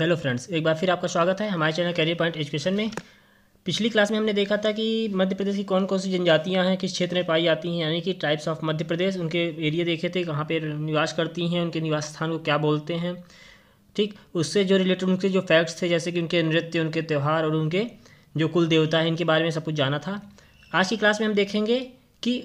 hello friends एक बार फिर आपका स्वागत है हमारे चैनल कैरियर पॉइंट एजुकेशन में पिछली क्लास में हमने देखा था कि मध्य प्रदेश की कौन कौन सी जनजातियां हैं किस क्षेत्र में पाई जाती हैं यानी कि टाइप्स ऑफ मध्य प्रदेश उनके एरिया देखे थे कहाँ पर निवास करती हैं उनके निवास स्थान को क्या बोलते हैं ठीक उससे जो रिलेटेड उनके जो फैक्ट्स थे जैसे कि उनके नृत्य उनके त्यौहार और उनके जो कुल देवता है इनके बारे में सब कुछ जाना था आज की क्लास में हम देखेंगे कि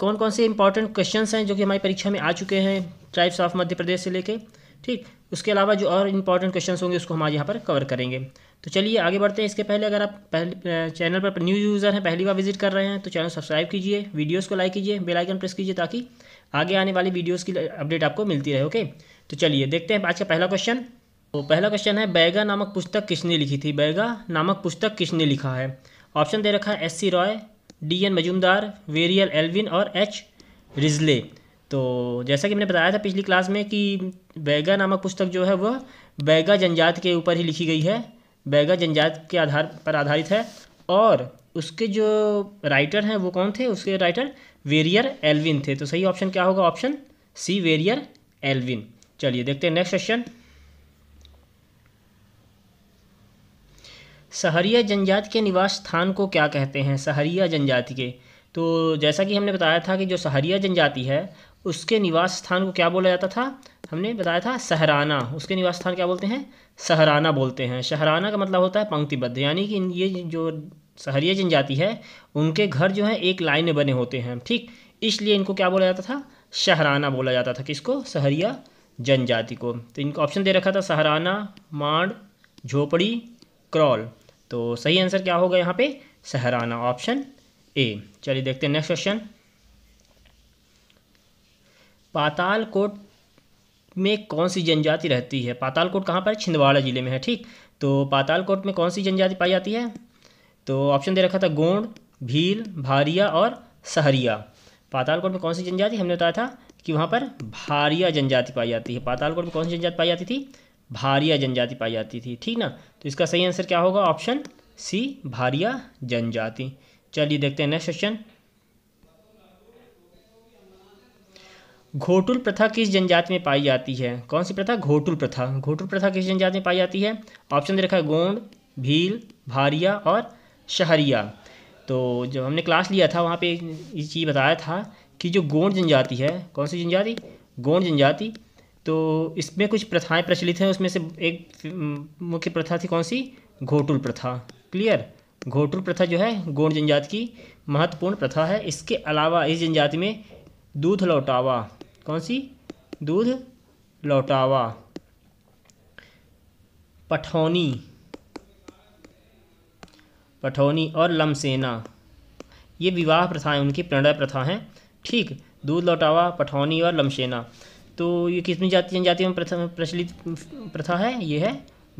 कौन कौन से इंपॉर्टेंट क्वेश्चन हैं जो कि हमारी परीक्षा में आ चुके हैं ट्राइब्स ऑफ मध्य प्रदेश से लेके ठीक उसके अलावा जो और इम्पॉर्टेंट क्वेश्चन होंगे उसको हम आज यहाँ पर कवर करेंगे तो चलिए आगे बढ़ते हैं इसके पहले अगर आप पहले चैनल पर न्यू यूज़र हैं पहली बार विजिट कर रहे हैं तो चैनल सब्सक्राइब कीजिए वीडियोस को लाइक कीजिए बेल आइकन प्रेस कीजिए ताकि आगे आने वाली वीडियोस की अपडेट आपको मिलती रहे ओके तो चलिए देखते हैं आज का पहला क्वेश्चन तो पहला क्वेश्चन है बैगा नामक पुस्तक किसने लिखी थी बैगा नामक पुस्तक किसने लिखा है ऑप्शन दे रखा है S C Roy D N Majumdar Verrier Elwin और एच रिजले तो जैसा कि मैंने बताया था पिछली क्लास में कि बैगा नामक पुस्तक जो है वह बैगा जनजात के ऊपर ही लिखी गई है बैगा जनजात के आधार पर आधारित है और उसके जो राइटर हैं वो कौन थे उसके राइटर वेरियर एल्विन थे तो सही ऑप्शन क्या होगा ऑप्शन सी वेरियर एल्विन चलिए देखते हैं नेक्स्ट क्वेश्चन सहरिया जनजाति के निवास स्थान को क्या कहते हैं सहरिया जनजाति के तो जैसा कि हमने बताया था कि जो सहरिया जनजाति है उसके निवास स्थान को क्या बोला जाता था हमने बताया था सहराना उसके निवास स्थान क्या बोलते हैं सहराना बोलते हैं सहराना का मतलब होता है पंक्तिबद्ध यानी कि ये जो शहरीय जनजाति है उनके घर जो है एक लाइन में बने होते हैं ठीक इसलिए इनको क्या बोला जाता था सहराना बोला जाता था किसको सहरिया जनजाति को तो इनको ऑप्शन दे रखा था सहराना मांड झोपड़ी क्रॉल तो सही आंसर क्या होगा यहाँ पे सहराना ऑप्शन ए चलिए देखते हैं नेक्स्ट क्वेश्चन पातालकोट में कौन सी जनजाति रहती है पातालकोट कहाँ पर है छिंदवाड़ा जिले में है ठीक तो पातालकोट में कौन सी जनजाति पाई जाती है तो ऑप्शन दे रखा था गोंड भील भारिया और सहरिया पातालकोट में कौन सी जनजाति हमने बताया था कि वहाँ पर भारिया जनजाति पाई जाती है पातालकोट में कौन सी जनजाति पाई जाती थी भारिया जनजाति पाई जाती थी ठीक ना तो इसका सही आंसर क्या होगा ऑप्शन सी भारिया जनजाति चलिए देखते हैं नेक्स्ट क्वेश्चन घोटुल प्रथा किस जनजाति में पाई जाती है कौन सी प्रथा घोटुल प्रथा घोटुल प्रथा किस जनजाति में पाई जाती है ऑप्शन दे रखा है गोंड भील भारिया और शहरिया तो जब हमने क्लास लिया था वहाँ पे ये चीज़ बताया था कि जो गोंड जनजाति है कौन सी जनजाति गोंड जनजाति तो इसमें कुछ प्रथाएँ प्रचलित हैं उसमें से एक मुख्य प्रथा थी कौन सी घोटुल प्रथा क्लियर घोटुल प्रथा जो है गोंड जनजाति की महत्वपूर्ण प्रथा है इसके अलावा इस जनजाति में दूध लौटावा कौन सी दूध लौटावा पठौनी पठौनी और लमसेना ये विवाह प्रथाएं उनकी प्रणय प्रथा हैं ठीक दूध लौटावा पठौनी और लमसेना तो ये किसमें जाति जनजाति में प्रचलित प्रथा है ये है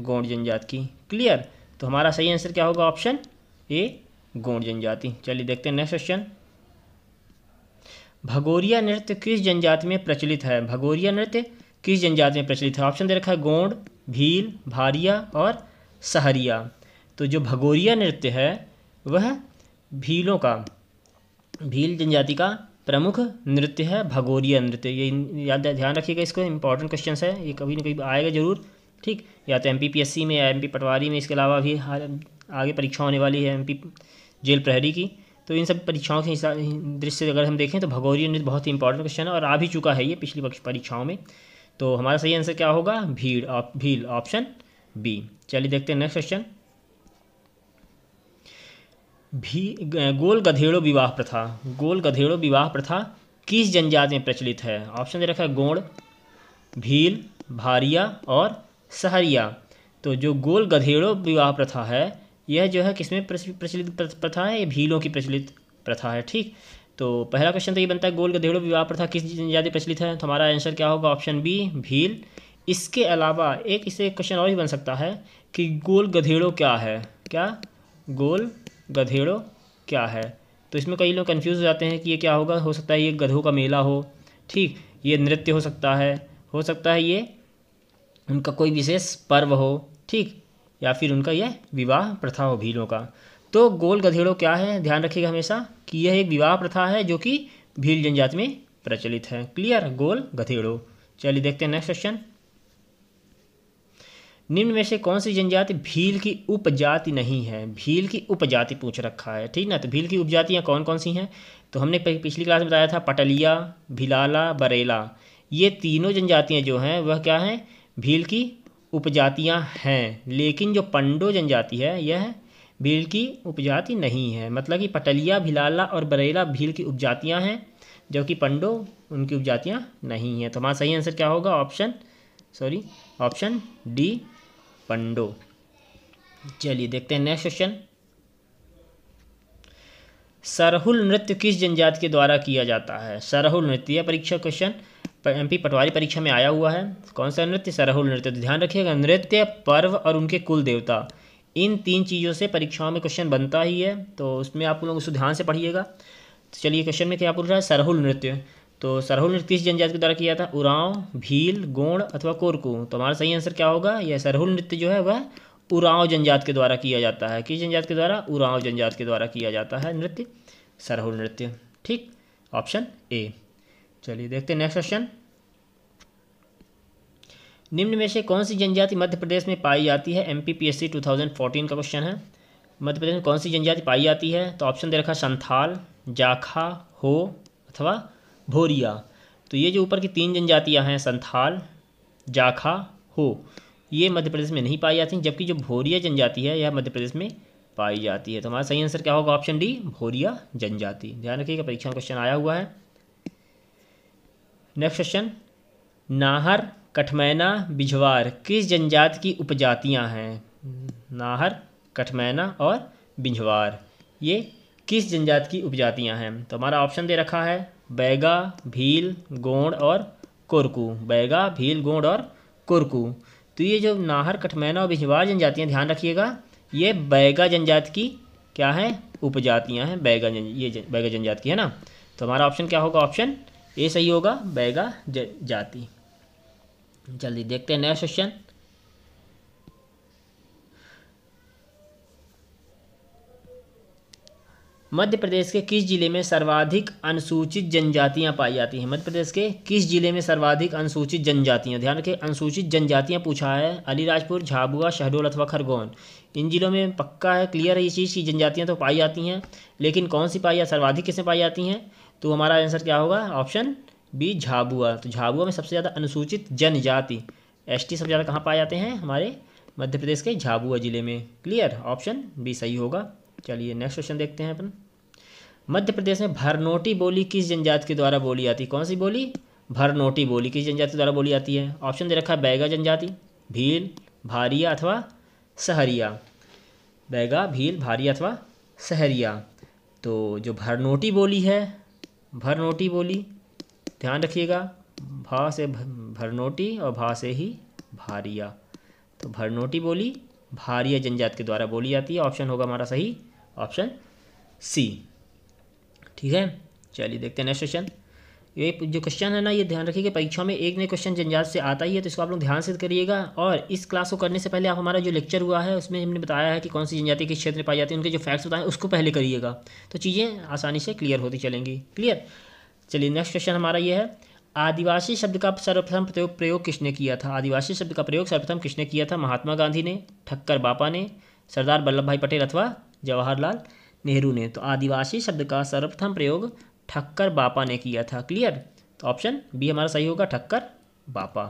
गौंड जनजाति की क्लियर तो हमारा सही आंसर क्या होगा ऑप्शन ए गौंड जनजाति चलिए देखते हैं नेक्स्ट क्वेश्चन भगोरिया नृत्य किस जनजाति में प्रचलित है भगोरिया नृत्य किस जनजाति में प्रचलित है ऑप्शन दे रखा है गोंड भील भारिया और सहरिया तो जो भगोरिया नृत्य है वह भीलों का भील जनजाति का प्रमुख नृत्य है भगोरिया नृत्य ये याद ध्यान रखिएगा इसको इंपॉर्टेंट क्वेश्चन है ये कभी ना कभी आएगा जरूर ठीक या तो एम में या एम पटवारी में इसके अलावा भी आगे परीक्षा होने वाली है एम जेल प्रहरी की तो इन सब परीक्षाओं के दृश्य से अगर हम देखें तो भगौरी नृत्य बहुत ही इंपॉर्टेंट क्वेश्चन है और आ भी चुका है ये पिछली परीक्षाओं में तो हमारा सही आंसर क्या होगा भीड़ आप, भील ऑप्शन बी चलिए देखते हैं नेक्स्ट क्वेश्चन भी गोल गधेड़ो विवाह प्रथा गोल गधेड़ो विवाह प्रथा किस जनजाति में प्रचलित है ऑप्शन दे रखा है गोड़ भील भारिया और सहरिया तो जो गोल गधेड़ो विवाह प्रथा है यह जो है किसमें प्रचलित प्रथा है ये भीलों की प्रचलित प्रथा है ठीक तो पहला क्वेश्चन तो ये बनता है गोल गधेड़ो विवाह प्रथा किस ज़्यादा प्रचलित है तो हमारा आंसर क्या होगा ऑप्शन बी भील इसके अलावा एक इसे क्वेश्चन और भी बन सकता है कि गोल गधेड़ो क्या है क्या गोल गधेड़ो क्या है तो इसमें कई लोग कन्फ्यूज़ हो जाते हैं कि ये क्या होगा हो सकता है ये गधों का मेला हो ठीक ये नृत्य हो सकता है हो सकता है ये उनका कोई विशेष पर्व हो ठीक या फिर उनका यह विवाह प्रथा हो भीलों का तो गोल गधेड़ों क्या है ध्यान रखिएगा हमेशा कि यह एक विवाह प्रथा है जो कि भील जनजाति में प्रचलित है क्लियर गोल गधेड़ो चलिए देखते हैं नेक्स्ट क्वेश्चन निम्न में से कौन सी जनजाति भील की उपजाति नहीं है भील की उपजाति पूछ रखा है ठीक ना तो भील की उपजातियाँ कौन कौन सी हैं तो हमने पिछली क्लास में बताया था पटलिया भिलाला बरेला ये तीनों जनजातियाँ जो हैं वह क्या हैं भील की उपजातियां हैं लेकिन जो पंडो जनजाति है यह भील की उपजाति नहीं है मतलब कि पटलिया भिलाला और बरेला भील की उपजातियां हैं जबकि पंडो उनकी उपजातियां नहीं हैं तो हमारा सही आंसर क्या होगा option sorry option D Pando चलिए देखते हैं नेक्स्ट क्वेश्चन सरहुल नृत्य किस जनजाति के द्वारा किया जाता है सरहुल नृत्य परीक्षा क्वेश्चन एम पी पटवारी परीक्षा में आया हुआ है कौन सा नृत्य सरहुल नृत्य तो ध्यान रखिएगा नृत्य पर्व और उनके कुल देवता इन तीन चीज़ों से परीक्षाओं में क्वेश्चन बनता ही है तो उसमें आप लोग उसको ध्यान से पढ़िएगा तो चलिए क्वेश्चन में क्या पूछ रहा है सरहुल नृत्य तो सरहुल नृत्य किस जनजाति के द्वारा किया था उराव भील गोंड अथवा कोरकू तो हमारा सही आंसर क्या होगा यह सरहुल नृत्य जो है वह उराव जनजात के द्वारा किया जाता है किस जनजात के द्वारा उराव जनजात के द्वारा किया जाता है नृत्य सरहुल नृत्य ठीक ऑप्शन ए चलिए देखते हैं नेक्स्ट क्वेश्चन निम्न में से कौन सी जनजाति मध्य प्रदेश में पाई जाती है M P P S C two thousand fourteen का क्वेश्चन है मध्य प्रदेश में कौन सी जनजाति पाई जाती है तो ऑप्शन दे रखा संथाल जाखा हो अथवा भोरिया तो ये जो ऊपर की तीन जनजातियाँ हैं संथाल जाखा हो ये मध्य प्रदेश में नहीं पाई जाती जबकि जो भोरिया जनजाति है यह मध्य प्रदेश में पाई जाती है तो हमारा सही आंसर क्या होगा ऑप्शन डी भोरिया जनजाति ध्यान रखिएगा परीक्षा में क्वेश्चन आया हुआ है नेक्स्ट क्वेश्चन नाहर कठमैना बिझवार किस जनजाति की उपजातियां हैं नाहर कठमैना और बिझवार ये किस जनजाति की उपजातियां हैं तो हमारा ऑप्शन दे रखा है बैगा भील गोंड और कुरकू बैगा भील गोंड और कुरकू तो ये जो नाहर कठमैना और बिझवार जनजातियाँ ध्यान रखिएगा ये बैगा जनजाति की क्या है उपजातियाँ हैं बैगा जन ये बैगा जनजाति की है ना तो हमारा ऑप्शन क्या होगा ऑप्शन ये सही होगा बैगा जाति जल्दी देखते हैं नेक्स्ट क्वेश्चन मध्य प्रदेश के किस जिले में सर्वाधिक अनुसूचित जनजातियां पाई जाती हैं मध्य प्रदेश के किस जिले में सर्वाधिक अनुसूचित जनजातियां ध्यान रखें अनुसूचित जनजातियां पूछा है अलीराजपुर झाबुआ शहडोल अथवा खरगोन इन जिलों में पक्का है क्लियर है ये चीज़ की जनजातियां तो पाई जाती हैं लेकिन कौन सी पाई या सर्वाधिक किसमें पाई जाती हैं तो हमारा आंसर क्या होगा ऑप्शन बी झाबुआ तो झाबुआ में सबसे ज़्यादा अनुसूचित जनजाति एस सबसे ज़्यादा कहाँ पाए जाते हैं हमारे मध्य प्रदेश के झाबुआ ज़िले में क्लियर ऑप्शन बी सही होगा चलिए नेक्स्ट क्वेश्चन देखते हैं अपन मध्य प्रदेश में भरनोटी बोली किस जनजाति के द्वारा बोली जाती है कौन सी बोली भरनोटी बोली किस जनजाति के द्वारा बोली जाती है ऑप्शन दे रखा है बैगा जनजाति भील भारिया अथवा सहरिया बैगा भील भारिया अथवा सहरिया तो जो भरनोटी बोली है भरनोटी बोली ध्यान रखिएगा भा से भरनोटी और भा से ही भारिया तो भरनोटी बोली भारिया जनजाति के द्वारा बोली जाती है ऑप्शन होगा हमारा सही ऑप्शन सी ठीक है चलिए देखते हैं नेक्स्ट क्वेश्चन ये जो क्वेश्चन है ना ये ध्यान रखिएगा परीक्षा में एक नए क्वेश्चन जनजात से आता ही है तो इसको आप लोग ध्यान से करिएगा और इस क्लास को करने से पहले आप हमारा जो लेक्चर हुआ है उसमें हमने बताया है कि कौन सी जनजाति किस क्षेत्र में पाई जाती है उनके जो फैक्ट्स बताएं उसको पहले करिएगा तो चीज़ें आसानी से क्लियर होती चलेंगी क्लियर चलिए नेक्स्ट क्वेश्चन हमारा ये है आदिवासी शब्द का सर्वप्रथम प्रयोग प्रयोग किसने किया था आदिवासी शब्द का प्रयोग सर्वप्रथम किसने किया था महात्मा गांधी ने ठक्कर बापा ने सरदार वल्लभ भाई पटेल अथवा जवाहरलाल नेहरू ने तो आदिवासी शब्द का सर्वप्रथम प्रयोग ठक्कर बापा ने किया था क्लियर तो ऑप्शन बी हमारा सही होगा ठक्कर बापा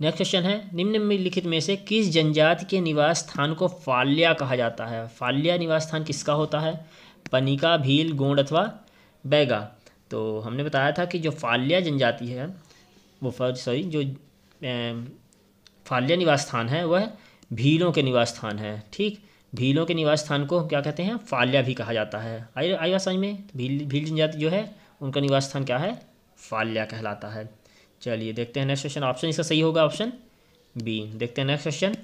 नेक्स्ट क्वेश्चन है निम्नलिखित में से किस जनजाति के निवास स्थान को फाल्या कहा जाता है फाल्या निवास स्थान किसका होता है पनिका भील गोंड अथवा बैगा तो हमने बताया था कि जो फाल्या जनजाति है वो सॉरी जो ए, फाल्या निवास स्थान है वह भीलों के निवास स्थान है ठीक भीलों के निवास स्थान को क्या कहते हैं फाल्या भी कहा जाता है आई आई बात समझ में भील भील जनजाति जो है उनका निवास स्थान क्या है फाल्या कहलाता है चलिए देखते हैं नेक्स्ट क्वेश्चन ऑप्शन इसका सही होगा ऑप्शन बी देखते हैं नेक्स्ट क्वेश्चन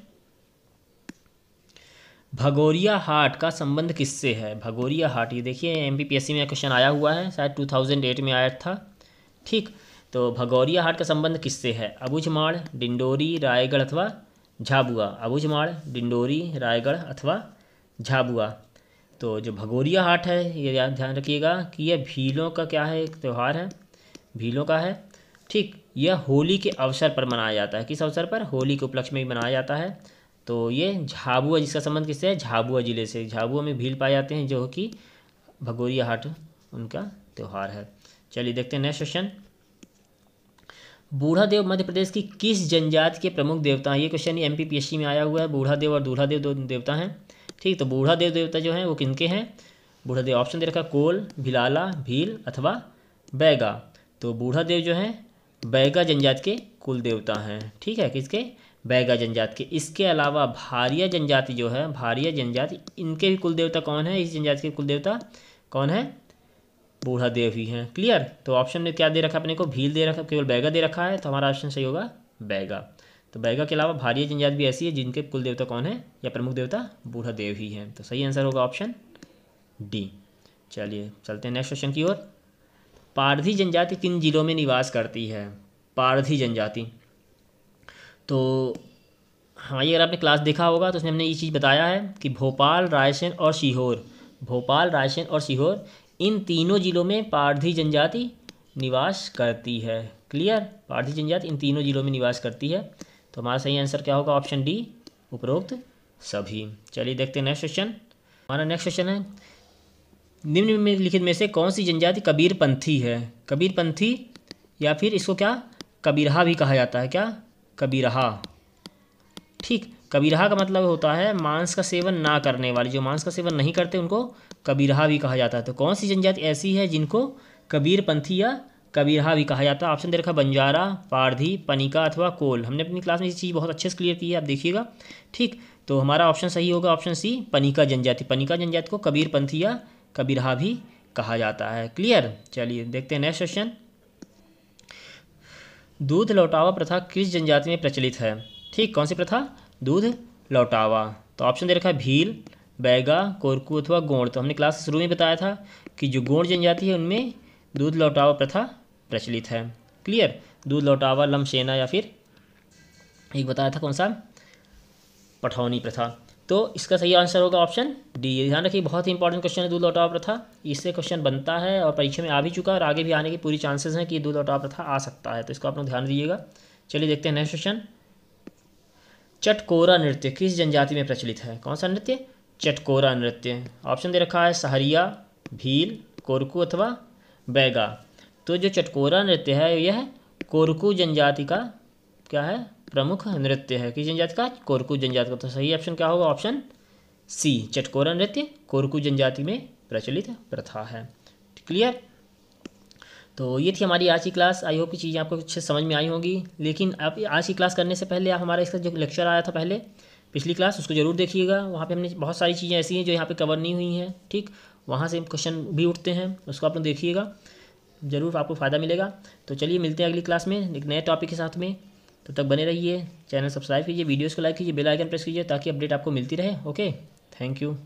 भगोरिया हाट का संबंध किससे है भगोरिया हाट ये देखिए एम में क्वेश्चन आया हुआ है शायद टू में आया था ठीक तो भगोरिया हाट का संबंध किससे है अबुझमाड़ डिंडोरी रायगढ़ अथवा झाबुआ अबूझमाड़ डिंडोरी रायगढ़ अथवा झाबुआ तो जो भगोरिया हाट है ये याद ध्यान रखिएगा कि यह भीलों का क्या है एक त्यौहार है भीलों का है ठीक यह होली के अवसर पर मनाया जाता है किस अवसर पर होली के उपलक्ष्य में भी मनाया जाता है तो ये झाबुआ जिसका संबंध किससे है झाबुआ ज़िले से झाबुआ में भील पाए जाते हैं जो कि भगोरिया हाट उनका त्यौहार है चलिए देखते हैं नेक्स्ट क्वेश्चन बूढ़ा देव मध्य प्रदेश की किस जनजाति के प्रमुख देवता हैं ये क्वेश्चन एम पी में आया हुआ है बूढ़ा देव और दूढ़ा देव दो देवता हैं ठीक तो बूढ़ा देव देवता जो हैं वो किनके हैं बूढ़ा देव ऑप्शन दे रखा कोल भिलाला भील अथवा बैगा तो बूढ़ा देव जो है बैगा जनजाति के कुल देवता हैं ठीक है किसके बैगा जनजाति के इसके अलावा भारिया जनजाति जो है भारिया जनजाति इनके भी कुल देवता कौन है इस जनजाति के कुल देवता कौन है बूढ़ा देव ही हैं क्लियर तो ऑप्शन में क्या दे रखा है अपने को भील दे रखा केवल बैगा दे रखा है तो हमारा ऑप्शन सही होगा बैगा तो बैगा के अलावा भारी जनजाति भी ऐसी है जिनके कुल देवता कौन है या प्रमुख देवता बूढ़ा देव ही हैं तो सही आंसर होगा ऑप्शन डी चलिए चलते हैं नेक्स्ट क्वेश्चन की ओर पारधी जनजाति किन जिलों में निवास करती है पारधी जनजाति तो हाँ ये अगर आपने क्लास देखा होगा तो उसमें हमने ये चीज़ बताया है कि भोपाल रायसेन और सीहोर भोपाल रायसेन और सीहोर इन तीनों जिलों में पारधी जनजाति निवास करती है क्लियर पारधी जनजाति इन तीनों जिलों में निवास करती है तो हमारा सही आंसर क्या होगा ऑप्शन डी उपरोक्त सभी चलिए देखते हैं नेक्स्ट क्वेश्चन हमारा नेक्स्ट क्वेश्चन है निम्न में लिखित में से कौन सी जनजाति कबीरपंथी है कबीरपंथी या फिर इसको क्या कबीरहा भी कहा जाता है क्या कबीरहा ठीक कबीरहा का मतलब होता है मांस का सेवन ना करने वाले जो मांस का सेवन नहीं करते उनको कबीरहा भी कहा जाता है तो कौन सी जनजाति ऐसी है जिनको कबीरपंथी या कबीरहा भी कहा जाता है ऑप्शन दे रखा बंजारा पारधी पनिका अथवा कोल हमने अपनी क्लास में ये चीज़ बहुत अच्छे से क्लियर की है आप देखिएगा ठीक तो हमारा ऑप्शन सही होगा ऑप्शन सी पनिका जनजाति पनिका जनजाति को कबीरपंथी या कबीरहा भी कहा जाता है क्लियर चलिए देखते हैं नेक्स्ट क्वेश्चन दूध लौटावा प्रथा किस जनजाति में प्रचलित है ठीक कौन सी प्रथा दूध लौटावा तो ऑप्शन दे रखा है भील बैगा कोरकू अथवा गोंड तो हमने क्लास शुरू में बताया था कि जो गोंड जनजाति है उनमें दूध लौटावा प्रथा प्रचलित है क्लियर दूध लौटावा लमसेना या फिर एक बताया था कौन सा पठौनी प्रथा तो इसका सही आंसर होगा ऑप्शन डी ध्यान रखिए बहुत ही इंपॉर्टेंट क्वेश्चन है दूध लौटावा प्रथा इससे क्वेश्चन बनता है और परीक्षा में आ भी चुका है और आगे भी आने की पूरी चांसेस हैं कि दूध लौटावा प्रथा आ सकता है तो इसको आप लोग ध्यान दीजिएगा चलिए देखते हैं नेक्स्ट क्वेश्चन चटकोरा नृत्य किस जनजाति में प्रचलित है कौन सा नृत्य चटकोरा नृत्य ऑप्शन दे रखा है सहरिया भील कोरकू अथवा बैगा तो जो चटकोरा नृत्य है यह कोरकू जनजाति का क्या है प्रमुख नृत्य है किस जनजाति का कोरकू जनजाति का तो सही ऑप्शन क्या होगा ऑप्शन सी चटकोरा नृत्य कोरकू जनजाति में प्रचलित प्रथा है क्लियर तो ये थी हमारी आज की क्लास आई होप की चीज़ें आपको कुछ समझ में आई होंगी लेकिन आप आज की क्लास करने से पहले आप हमारा इसका जो लेक्चर आया था पहले पिछली क्लास उसको ज़रूर देखिएगा वहाँ पे हमने बहुत सारी चीज़ें ऐसी हैं जो यहाँ पे कवर नहीं हुई हैं ठीक वहाँ से क्वेश्चन भी उठते हैं उसको आप लोग देखिएगा ज़रूर आपको फ़ायदा मिलेगा तो चलिए मिलते हैं अगली क्लास में एक नए टॉपिक के साथ में तो तब तक बने रहिए चैनल सब्सक्राइब कीजिए वीडियोज़ को लाइक कीजिए बेल आइकन प्रेस कीजिए ताकि अपडेट आपको मिलती रहे ओके थैंक यू